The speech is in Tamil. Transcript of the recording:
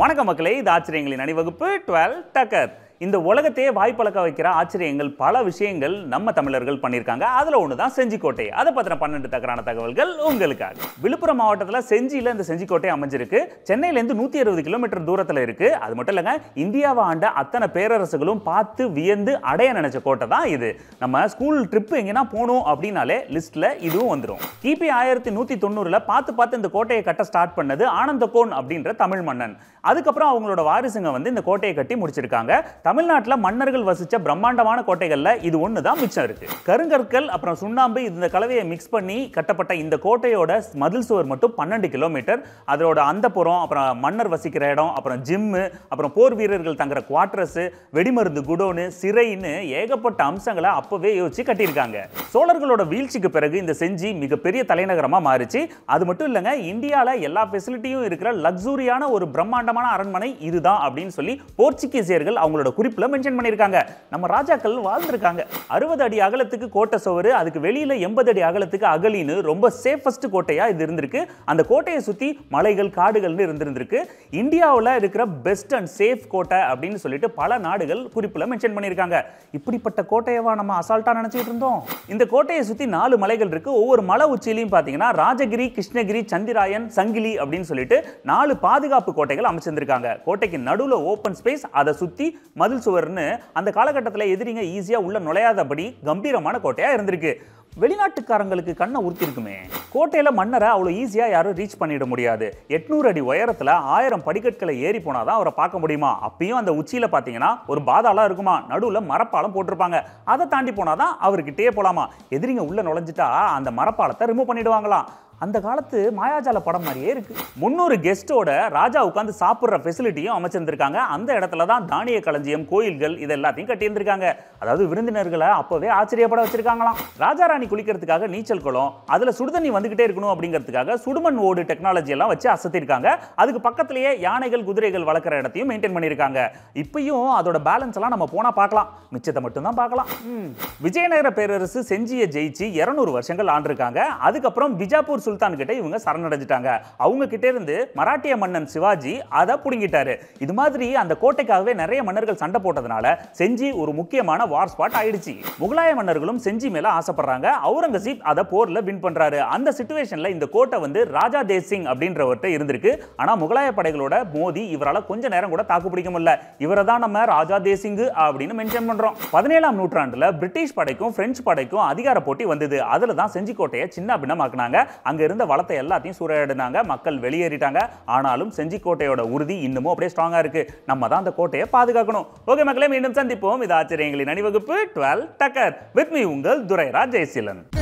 வணக்க மக்களே இது ஆச்சரியங்களின் அணிவகுப்பு டுவெல் டக்கர் இந்த உலகத்தையே வாய்ப்பழக்க வைக்கிற ஆச்சரியங்கள் பல விஷயங்கள் நம்ம தமிழர்கள் பண்ணியிருக்காங்க அதில் ஒன்று தான் செஞ்சிக்கோட்டை அதை பற்றின பன்னெண்டு தக்கரான தகவல்கள் உங்களுக்காக விழுப்புரம் மாவட்டத்தில் செஞ்சியில் இந்த செஞ்சிக்கோட்டை அமைஞ்சிருக்கு சென்னையிலேருந்து நூற்றி அறுபது கிலோமீட்டர் தூரத்தில் இருக்குது அது மட்டும் இல்லைங்க இந்தியாவை ஆண்ட அத்தனை பேரரசுகளும் பார்த்து வியந்து அடைய நினைச்ச கோட்டை தான் இது நம்ம ஸ்கூல் ட்ரிப்பு எங்கேனா போகணும் அப்படின்னாலே லிஸ்ட்டில் இதுவும் வந்துடும் கிபி ஆயிரத்தி நூற்றி தொண்ணூறில் பார்த்து பார்த்து இந்த கோட்டையை கட்ட ஸ்டார்ட் பண்ணது ஆனந்தகோன் அப்படின்ற தமிழ் மன்னன் அதுக்கப்புறம் அவங்களோட வாரிசுங்க வந்து இந்த கோட்டையை கட்டி முடிச்சிருக்காங்க தமிழ்நாட்டில் மன்னர்கள் வசித்த பிரம்மாண்டமான கோட்டைகளில் இது ஒன்று தான் மிச்சம் இருக்குது கருங்கற்கள் அப்புறம் சுண்ணாம்பு இந்த கலவையை மிக்ஸ் பண்ணி கட்டப்பட்ட இந்த கோட்டையோட மதில் சுவர் மட்டும் பன்னெண்டு கிலோமீட்டர் அதோட அந்த புறம் அப்புறம் மன்னர் வசிக்கிற இடம் அப்புறம் ஜிம்மு அப்புறம் போர் வீரர்கள் தங்குற குவார்டர்ஸு வெடிமருந்து குடோனு சிறைன்னு ஏகப்பட்ட அம்சங்களை அப்போவே யோசிச்சு கட்டியிருக்காங்க சோழர்களோட வீழ்ச்சிக்கு பிறகு இந்த செஞ்சி மிகப்பெரிய தலைநகரமாக மாறிச்சு அது மட்டும் இல்லைங்க இந்தியாவில் எல்லா ஃபெசிலிட்டியும் இருக்கிற லக்ஸூரியான ஒரு பிரம்மாண்டமான அரண்மனை இதுதான் அப்படின்னு சொல்லி போர்ச்சுகீசியர்கள் அவங்களோட குறிப்பில் மென்ஷன் பண்ணியிருக்காங்க நம்ம ராஜாக்கள் வாழ்ந்துருக்காங்க அறுபது அடி அகலத்துக்கு கோட்டை சுவர் அதுக்கு வெளியில் எண்பது அடி அகலத்துக்கு அகலின்னு ரொம்ப சேஃபஸ்ட் கோட்டையாக இது இருந்திருக்கு அந்த கோட்டையை சுற்றி மலைகள் காடுகள்னு இருந்திருந்திருக்கு இந்தியாவில் இருக்கிற பெஸ்ட் அண்ட் சேஃப் கோட்டை அப்படின்னு சொல்லிட்டு பல நாடுகள் குறிப்பில் மென்ஷன் பண்ணியிருக்காங்க இப்படிப்பட்ட கோட்டையவா நம்ம அசால்ட்டாக நினச்சிட்டு இருந்தோம் இந்த கோட்டையை சுற்றி நாலு மலைகள் இருக்குது ஒவ்வொரு மலை உச்சியிலையும் பார்த்தீங்கன்னா ராஜகிரி கிருஷ்ணகிரி சந்திராயன் சங்கிலி அப்படின்னு சொல்லிட்டு நாலு பாதுகாப்பு கோட்டைகள் அமைச்சிருந்திருக்காங்க கோட்டைக்கு நடுவில் ஓப்பன் ஸ்பேஸ் அதை சுற்றி மதில் சுவர்னு அந்த காலகட்டத்தில் எதிரிங்க ஈஸியாக உள்ள நுழையாதபடி கம்பீரமான கோட்டையாக இருந்திருக்கு வெளிநாட்டுக்காரங்களுக்கு கண்ணை உறுத்திருக்குமே கோட்டையில் மன்னரை அவ்வளோ ஈஸியாக யாரும் ரீச் பண்ணிட முடியாது எட்நூறு அடி உயரத்தில் ஆயிரம் படிக்கட்களை ஏறி போனால் தான் அவரை பார்க்க முடியுமா அப்பயும் அந்த உச்சியில் பார்த்தீங்கன்னா ஒரு பாதாளம் இருக்குமா நடுவில் மரப்பாலம் போட்டிருப்பாங்க அதை தாண்டி போனால் தான் அவர்கிட்டயே போகலாமா எதிரிங்க உள்ளே நுழைஞ்சிட்டா அந்த மரப்பாலத்தை ரிமூவ் பண்ணிடுவாங்களாம் அந்த காலத்து மாயாஜால படம் மாதிரியே இருக்கு முன்னூறு கெஸ்டோட ராஜா உட்காந்து சாப்பிட்ற ஃபெசிலிட்டியும் அமைச்சிருந்திருக்காங்க அந்த இடத்துல தான் தானிய களஞ்சியம் கோயில்கள் இது எல்லாத்தையும் கட்டியிருந்திருக்காங்க அதாவது விருந்தினர்களை அப்பவே ஆச்சரியப்பட வச்சிருக்காங்களாம் ராஜா ராணி குளிக்கிறதுக்காக நீச்சல் குளம் அதுல சுடுதண்ணி வந்துகிட்டே இருக்கணும் அப்படிங்கிறதுக்காக சுடுமண் ஓடு டெக்னாலஜி எல்லாம் வச்சு அசத்திருக்காங்க அதுக்கு பக்கத்திலேயே யானைகள் குதிரைகள் வளர்க்குற இடத்தையும் மெயின்டைன் பண்ணியிருக்காங்க இப்பயும் அதோட பேலன்ஸ் எல்லாம் நம்ம போனா பார்க்கலாம் மிச்சத்தை மட்டும் தான் பார்க்கலாம் விஜயநகர பேரரசு செஞ்சியை ஜெயிச்சு இருநூறு வருஷங்கள் ஆண்டிருக்காங்க அதுக்கப்புறம் பிஜாப்பூர் சுல்தான் கிட்ட இவங்க சரணடைஞ்சிட்டாங்க அவங்க இருந்து மராட்டிய மன்னன் சிவாஜி அதை புடுங்கிட்டாரு இது மாதிரி அந்த கோட்டைக்காகவே நிறைய மன்னர்கள் சண்டை போட்டதுனால செஞ்சி ஒரு முக்கியமான வார் ஸ்பாட் ஆயிடுச்சு முகலாய மன்னர்களும் செஞ்சி மேல ஆசைப்படுறாங்க அவுரங்கசீப் அதை போர்ல வின் பண்றாரு அந்த சுச்சுவேஷன்ல இந்த கோட்டை வந்து ராஜா அப்படின்றவர்கிட்ட இருந்திருக்கு ஆனா முகலாய படைகளோட மோதி இவரால் கொஞ்ச நேரம் கூட தாக்கு பிடிக்க முடியல இவரை தான் நம்ம ராஜா தேசிங்கு அப்படின்னு மென்ஷன் பண்றோம் பதினேழாம் நூற்றாண்டுல பிரிட்டிஷ் படைக்கும் பிரெஞ்சு படைக்கும் அதிகார போட்டி வந்தது அதுல தான் செஞ்சிக்கோட்டையை சின்ன பின்னமாக்குனாங்க அங்க அங்கே இருந்த வளத்தை எல்லாத்தையும் சூறையாடினாங்க மக்கள் வெளியேறிட்டாங்க ஆனாலும் கோட்டையோட உறுதி இன்னமும் அப்படியே ஸ்ட்ராங்காக இருக்கு நம்ம தான் அந்த கோட்டையை பாதுகாக்கணும் ஓகே மக்களே மீண்டும் சந்திப்போம் இது ஆச்சரியங்களின் அணிவகுப்பு டுவெல் டக்கர் வித் மீ உங்கள் துரைராஜ் ஜெயசீலன்